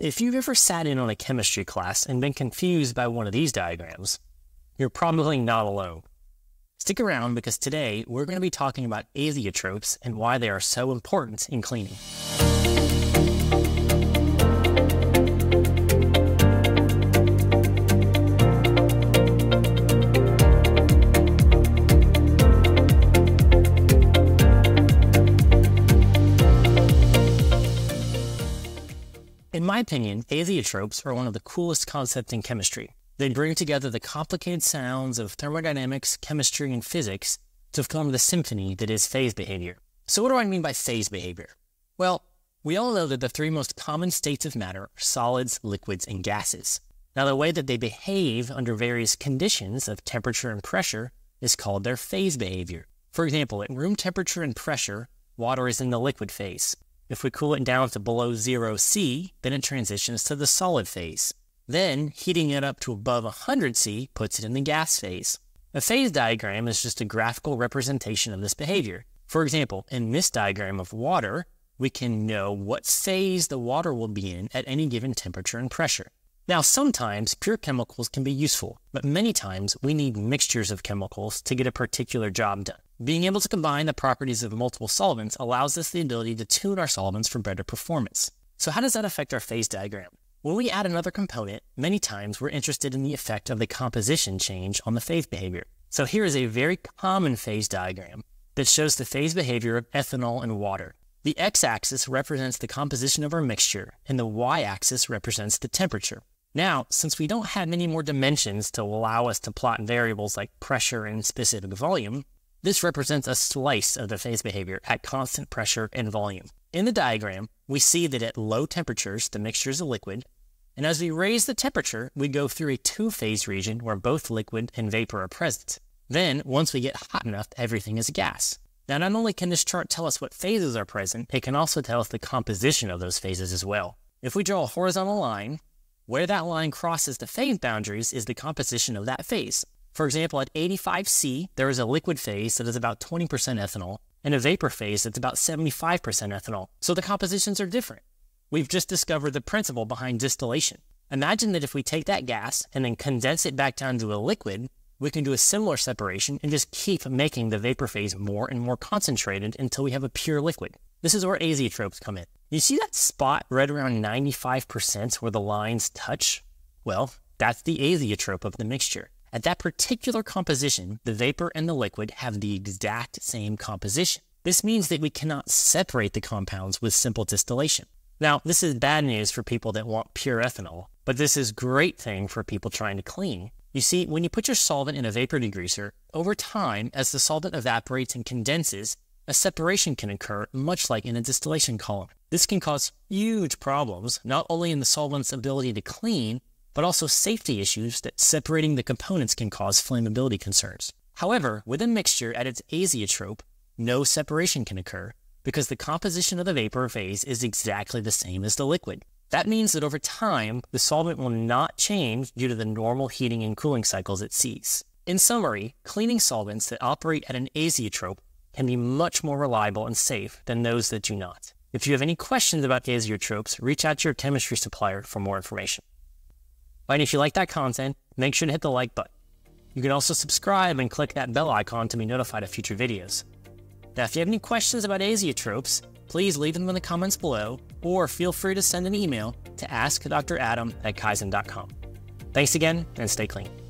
If you've ever sat in on a chemistry class and been confused by one of these diagrams, you're probably not alone. Stick around because today we're going to be talking about azeotropes and why they are so important in cleaning. my opinion, azeotropes are one of the coolest concepts in chemistry. They bring together the complicated sounds of thermodynamics, chemistry, and physics to form the symphony that is phase behavior. So what do I mean by phase behavior? Well, we all know that the three most common states of matter are solids, liquids, and gases. Now, the way that they behave under various conditions of temperature and pressure is called their phase behavior. For example, at room temperature and pressure, water is in the liquid phase. If we cool it down to below 0 C, then it transitions to the solid phase. Then, heating it up to above 100 C puts it in the gas phase. A phase diagram is just a graphical representation of this behavior. For example, in this diagram of water, we can know what phase the water will be in at any given temperature and pressure. Now, sometimes pure chemicals can be useful, but many times we need mixtures of chemicals to get a particular job done. Being able to combine the properties of multiple solvents allows us the ability to tune our solvents for better performance. So how does that affect our phase diagram? When we add another component, many times we're interested in the effect of the composition change on the phase behavior. So here is a very common phase diagram that shows the phase behavior of ethanol and water. The x-axis represents the composition of our mixture, and the y-axis represents the temperature. Now, since we don't have many more dimensions to allow us to plot variables like pressure and specific volume, this represents a slice of the phase behavior at constant pressure and volume. In the diagram, we see that at low temperatures, the mixture is a liquid, and as we raise the temperature, we go through a two-phase region where both liquid and vapor are present. Then, once we get hot enough, everything is a gas. Now, not only can this chart tell us what phases are present, it can also tell us the composition of those phases as well. If we draw a horizontal line, where that line crosses the phase boundaries is the composition of that phase. For example, at 85C, there is a liquid phase that is about 20% ethanol and a vapor phase that's about 75% ethanol. So the compositions are different. We've just discovered the principle behind distillation. Imagine that if we take that gas and then condense it back down to a liquid, we can do a similar separation and just keep making the vapor phase more and more concentrated until we have a pure liquid. This is where azeotropes come in. You see that spot right around 95% where the lines touch? Well, that's the azeotrope of the mixture. At that particular composition, the vapor and the liquid have the exact same composition. This means that we cannot separate the compounds with simple distillation. Now, this is bad news for people that want pure ethanol, but this is great thing for people trying to clean. You see, when you put your solvent in a vapor degreaser, over time, as the solvent evaporates and condenses, a separation can occur, much like in a distillation column. This can cause huge problems, not only in the solvent's ability to clean, but also safety issues that separating the components can cause flammability concerns. However, with a mixture at its azeotrope, no separation can occur because the composition of the vapor phase is exactly the same as the liquid. That means that over time, the solvent will not change due to the normal heating and cooling cycles it sees. In summary, cleaning solvents that operate at an azeotrope can be much more reliable and safe than those that do not. If you have any questions about azeotropes, reach out to your chemistry supplier for more information. And if you like that content, make sure to hit the like button. You can also subscribe and click that bell icon to be notified of future videos. Now, if you have any questions about azeotropes, please leave them in the comments below, or feel free to send an email to askdradam at kaizen.com. Thanks again, and stay clean.